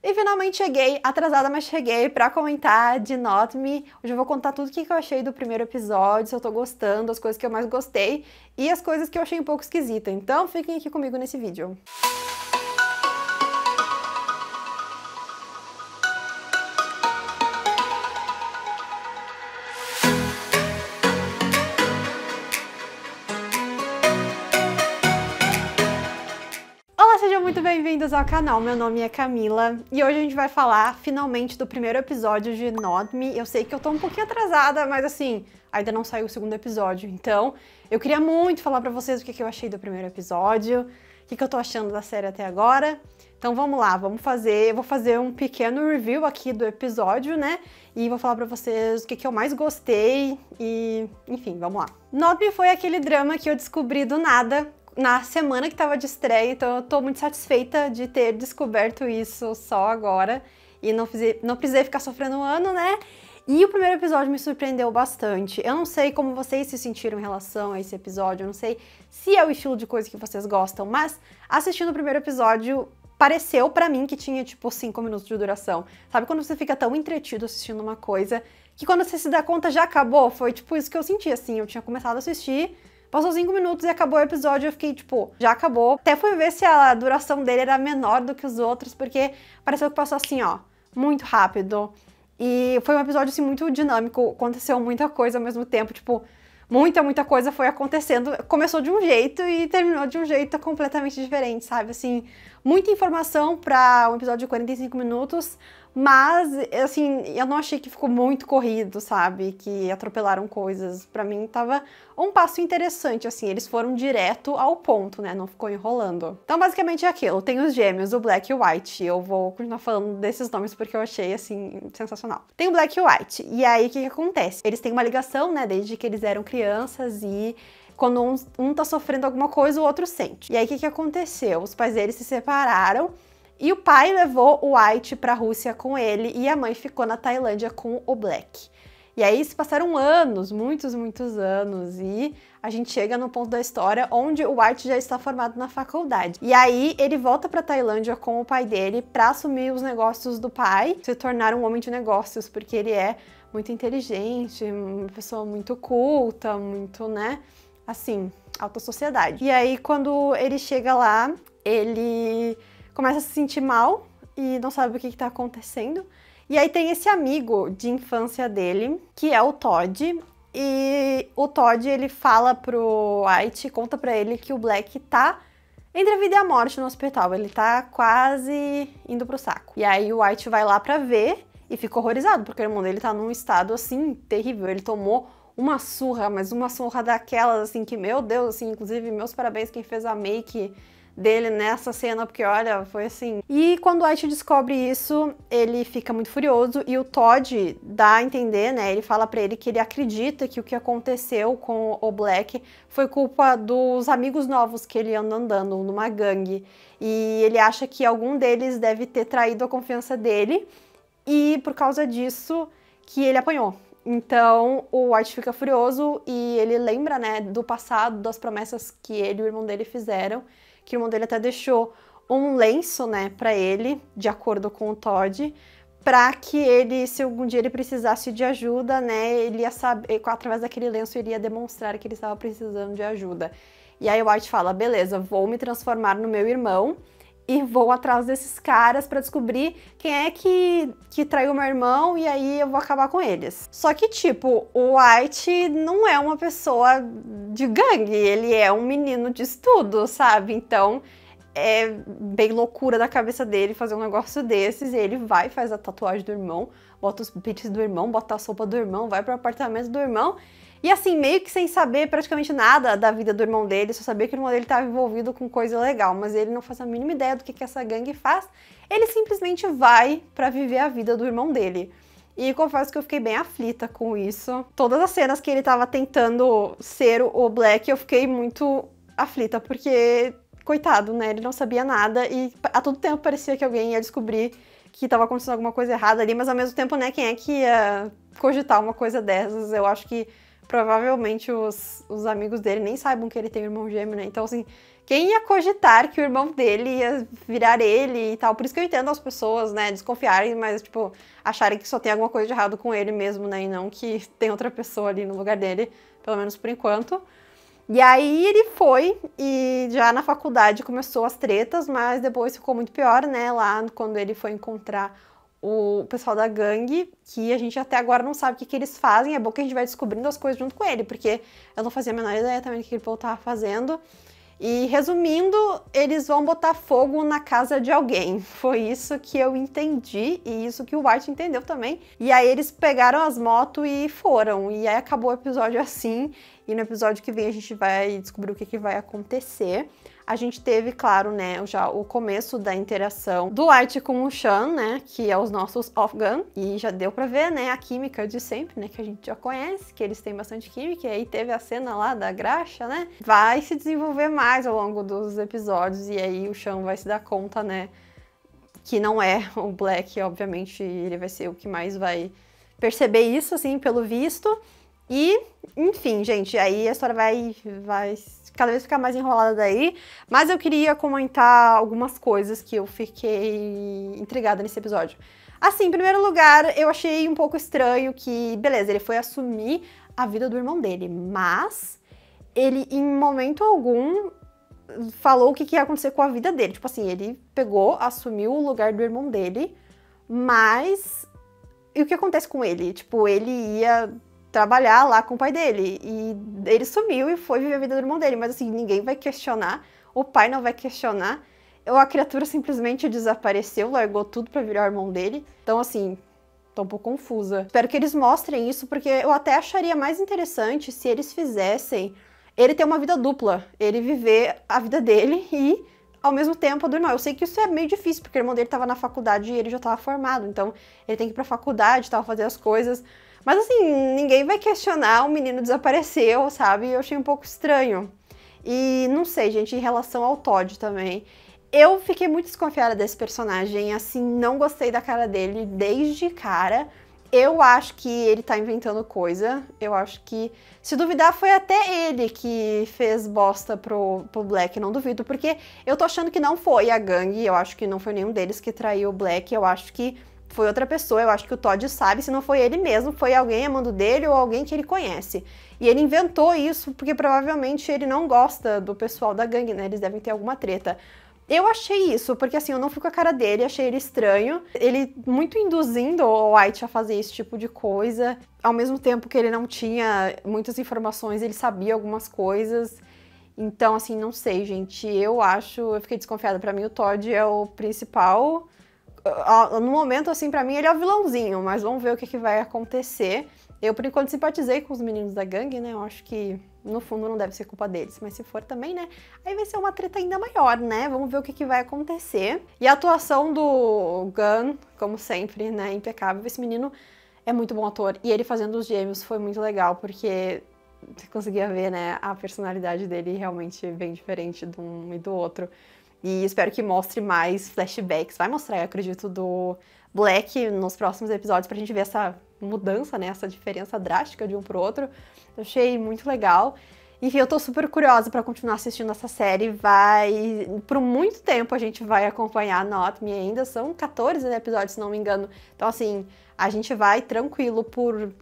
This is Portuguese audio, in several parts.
E finalmente cheguei, atrasada, mas cheguei para comentar de Not Me. Hoje eu vou contar tudo o que eu achei do primeiro episódio, se eu tô gostando, as coisas que eu mais gostei e as coisas que eu achei um pouco esquisita. Então fiquem aqui comigo nesse vídeo. Música muito bem-vindos ao canal, meu nome é Camila e hoje a gente vai falar finalmente do primeiro episódio de Not Me. Eu sei que eu tô um pouquinho atrasada, mas assim, ainda não saiu o segundo episódio, então eu queria muito falar pra vocês o que, que eu achei do primeiro episódio, o que, que eu tô achando da série até agora. Então vamos lá, vamos fazer, eu vou fazer um pequeno review aqui do episódio, né? E vou falar para vocês o que, que eu mais gostei e, enfim, vamos lá. Not Me foi aquele drama que eu descobri do nada na semana que estava de estreia, então eu tô muito satisfeita de ter descoberto isso só agora e não, fiz, não precisei ficar sofrendo um ano, né? E o primeiro episódio me surpreendeu bastante. Eu não sei como vocês se sentiram em relação a esse episódio, eu não sei se é o estilo de coisa que vocês gostam, mas assistindo o primeiro episódio pareceu para mim que tinha tipo 5 minutos de duração. Sabe quando você fica tão entretido assistindo uma coisa que quando você se dá conta já acabou? Foi tipo isso que eu senti assim, eu tinha começado a assistir Passou cinco minutos e acabou o episódio, eu fiquei tipo, já acabou. Até fui ver se a duração dele era menor do que os outros, porque pareceu que passou assim, ó, muito rápido. E foi um episódio assim muito dinâmico, aconteceu muita coisa ao mesmo tempo, tipo, muita, muita coisa foi acontecendo. Começou de um jeito e terminou de um jeito completamente diferente, sabe? Assim, muita informação para um episódio de 45 minutos, mas, assim, eu não achei que ficou muito corrido, sabe? Que atropelaram coisas. Para mim, tava um passo interessante, assim. Eles foram direto ao ponto, né? Não ficou enrolando. Então, basicamente é aquilo. Tem os gêmeos, o Black e o White. Eu vou continuar falando desses nomes porque eu achei, assim, sensacional. Tem o Black e o White. E aí, o que, que acontece? Eles têm uma ligação, né? Desde que eles eram crianças e quando um, um tá sofrendo alguma coisa, o outro sente. E aí, o que, que aconteceu? Os pais deles se separaram e o pai levou o White para a Rússia com ele e a mãe ficou na Tailândia com o Black. E aí se passaram anos, muitos, muitos anos, e a gente chega no ponto da história onde o White já está formado na faculdade. E aí ele volta para Tailândia com o pai dele para assumir os negócios do pai, se tornar um homem de negócios, porque ele é muito inteligente, uma pessoa muito culta, muito, né, assim, alta sociedade. E aí quando ele chega lá, ele começa a se sentir mal e não sabe o que está acontecendo. E aí tem esse amigo de infância dele, que é o Todd, e o Todd ele fala pro White, conta para ele que o Black tá entre a vida e a morte no hospital, ele tá quase indo pro saco. E aí o White vai lá para ver e fica horrorizado, porque o irmão dele tá num estado assim terrível, ele tomou uma surra, mas uma surra daquelas assim que meu Deus, assim, inclusive meus parabéns quem fez a make dele nessa cena, porque olha, foi assim. E quando o Art descobre isso, ele fica muito furioso e o Todd dá a entender, né? Ele fala para ele que ele acredita que o que aconteceu com o Black foi culpa dos amigos novos que ele anda andando numa gangue. E ele acha que algum deles deve ter traído a confiança dele e por causa disso que ele apanhou. Então o White fica furioso e ele lembra, né, do passado, das promessas que ele e o irmão dele fizeram que o irmão dele até deixou um lenço, né, para ele, de acordo com o Todd, para que ele, se algum dia ele precisasse de ajuda, né, ele ia saber, através daquele lenço iria demonstrar que ele estava precisando de ajuda. E aí o White fala: "Beleza, vou me transformar no meu irmão." e vou atrás desses caras para descobrir quem é que, que traiu meu irmão e aí eu vou acabar com eles. Só que, tipo, o White não é uma pessoa de gangue, ele é um menino de estudo, sabe? Então é bem loucura da cabeça dele fazer um negócio desses. E ele vai, faz a tatuagem do irmão, bota os bits do irmão, bota a sopa do irmão, vai pro apartamento do irmão. E assim, meio que sem saber praticamente nada da vida do irmão dele, só sabia que o irmão dele estava envolvido com coisa legal, mas ele não faz a mínima ideia do que, que essa gangue faz. Ele simplesmente vai para viver a vida do irmão dele. E confesso que eu fiquei bem aflita com isso. Todas as cenas que ele tava tentando ser o Black, eu fiquei muito aflita, porque, coitado, né? Ele não sabia nada e a todo tempo parecia que alguém ia descobrir que estava acontecendo alguma coisa errada ali, mas ao mesmo tempo, né, quem é que ia cogitar uma coisa dessas? Eu acho que provavelmente os, os amigos dele nem saibam que ele tem irmão gêmeo, né? Então, assim, quem ia cogitar que o irmão dele ia virar ele e tal? Por isso que eu entendo as pessoas, né, desconfiarem, mas, tipo, acharem que só tem alguma coisa de errado com ele mesmo, né, e não que tem outra pessoa ali no lugar dele, pelo menos por enquanto. E aí ele foi e já na faculdade começou as tretas, mas depois ficou muito pior, né? Lá quando ele foi encontrar o pessoal da gangue, que a gente até agora não sabe o que, que eles fazem, é bom que a gente vai descobrindo as coisas junto com ele, porque eu não fazia a menor ideia também do que ele estava fazendo. E resumindo, eles vão botar fogo na casa de alguém. Foi isso que eu entendi e isso que o White entendeu também. E aí eles pegaram as motos e foram. E aí acabou o episódio assim. E no episódio que vem a gente vai descobrir o que, que vai acontecer a gente teve, claro, né, já o começo da interação do White com o Shan, né, que é os nossos Afghan, e já deu pra ver, né, a química de sempre, né, que a gente já conhece, que eles têm bastante química, e aí teve a cena lá da graxa, né, vai se desenvolver mais ao longo dos episódios, e aí o Shan vai se dar conta, né, que não é o Black, obviamente, ele vai ser o que mais vai perceber isso, assim, pelo visto, e, enfim, gente, aí a história vai, vai cada vez ficar mais enrolada daí. Mas eu queria comentar algumas coisas que eu fiquei intrigada nesse episódio. Assim, em primeiro lugar, eu achei um pouco estranho que, beleza, ele foi assumir a vida do irmão dele, mas ele em momento algum falou o que, que ia acontecer com a vida dele. Tipo assim, ele pegou, assumiu o lugar do irmão dele, mas. E o que acontece com ele? Tipo, ele ia trabalhar lá com o pai dele. E ele sumiu e foi viver a vida do irmão dele. Mas assim, ninguém vai questionar, o pai não vai questionar. Ou a criatura simplesmente desapareceu, largou tudo para virar o irmão dele. Então, assim, tô um pouco confusa. Espero que eles mostrem isso, porque eu até acharia mais interessante se eles fizessem ele ter uma vida dupla. Ele viver a vida dele e ao mesmo tempo do irmão. Eu sei que isso é meio difícil, porque o irmão dele estava na faculdade e ele já estava formado, então ele tem que ir para a faculdade, tal, fazer as coisas. Mas assim, ninguém vai questionar o menino desapareceu, sabe? Eu achei um pouco estranho. E não sei, gente, em relação ao Todd também. Eu fiquei muito desconfiada desse personagem, assim, não gostei da cara dele desde cara. Eu acho que ele tá inventando coisa. Eu acho que, se duvidar, foi até ele que fez bosta pro, pro Black, não duvido, porque eu tô achando que não foi a gangue, eu acho que não foi nenhum deles que traiu o Black, eu acho que foi outra pessoa, eu acho que o Todd sabe, se não foi ele mesmo, foi alguém amando dele ou alguém que ele conhece. E ele inventou isso porque provavelmente ele não gosta do pessoal da gangue, né? Eles devem ter alguma treta. Eu achei isso, porque assim, eu não fui com a cara dele, achei ele estranho. Ele muito induzindo o White a fazer esse tipo de coisa. Ao mesmo tempo que ele não tinha muitas informações, ele sabia algumas coisas. Então, assim, não sei, gente. Eu acho, eu fiquei desconfiada. Para mim, o Todd é o principal no momento, assim, para mim ele é o vilãozinho, mas vamos ver o que, que vai acontecer. Eu, por enquanto, simpatizei com os meninos da gangue, né? Eu acho que, no fundo, não deve ser culpa deles. Mas se for também, né? Aí vai ser uma treta ainda maior, né? Vamos ver o que, que vai acontecer. E a atuação do Gun, como sempre, né? Impecável. Esse menino é muito bom ator. E ele fazendo os gêmeos foi muito legal, porque você conseguia ver, né? A personalidade dele realmente bem diferente de um e do outro. E espero que mostre mais flashbacks. Vai mostrar, eu acredito, do Black nos próximos episódios pra gente ver essa mudança, né? Essa diferença drástica de um pro outro. Eu achei muito legal. Enfim, eu tô super curiosa para continuar assistindo essa série. Vai. Por muito tempo a gente vai acompanhar a Not Me ainda. São 14 né, episódios, se não me engano. Então, assim, a gente vai tranquilo por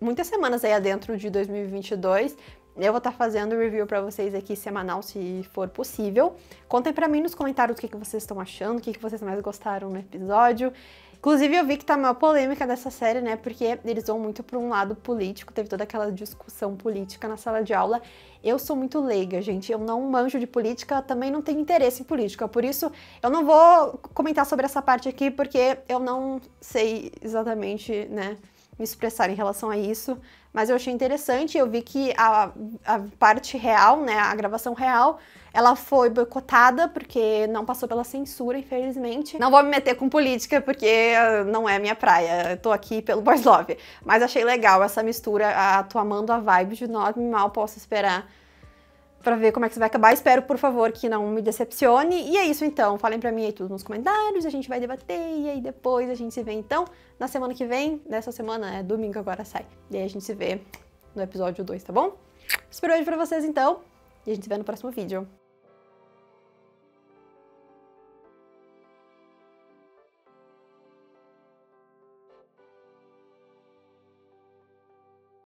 muitas semanas aí adentro de 2022. Eu vou estar fazendo review para vocês aqui semanal, se for possível. Contem para mim nos comentários o que, que vocês estão achando, o que, que vocês mais gostaram no episódio. Inclusive, eu vi que tá uma polêmica dessa série, né? Porque eles vão muito para um lado político, teve toda aquela discussão política na sala de aula. Eu sou muito leiga, gente. Eu não manjo de política, também não tenho interesse em política. Por isso, eu não vou comentar sobre essa parte aqui, porque eu não sei exatamente, né, me expressar em relação a isso mas eu achei interessante, eu vi que a, a parte real, né, a gravação real, ela foi boicotada porque não passou pela censura, infelizmente. Não vou me meter com política porque ah, não é minha praia, eu tô aqui pelo Boys Love. Mas achei legal essa mistura, a, tô amando a vibe de me Mal Posso Esperar para ver como é que isso vai acabar. Espero, por favor, que não me decepcione. E é isso então. Falem para mim aí tudo nos comentários, a gente vai debater e aí depois a gente se vê então na semana que vem. Nessa semana, é domingo agora sai. E aí a gente se vê no episódio 2, tá bom? Espero hoje para vocês então. E a gente se vê no próximo vídeo.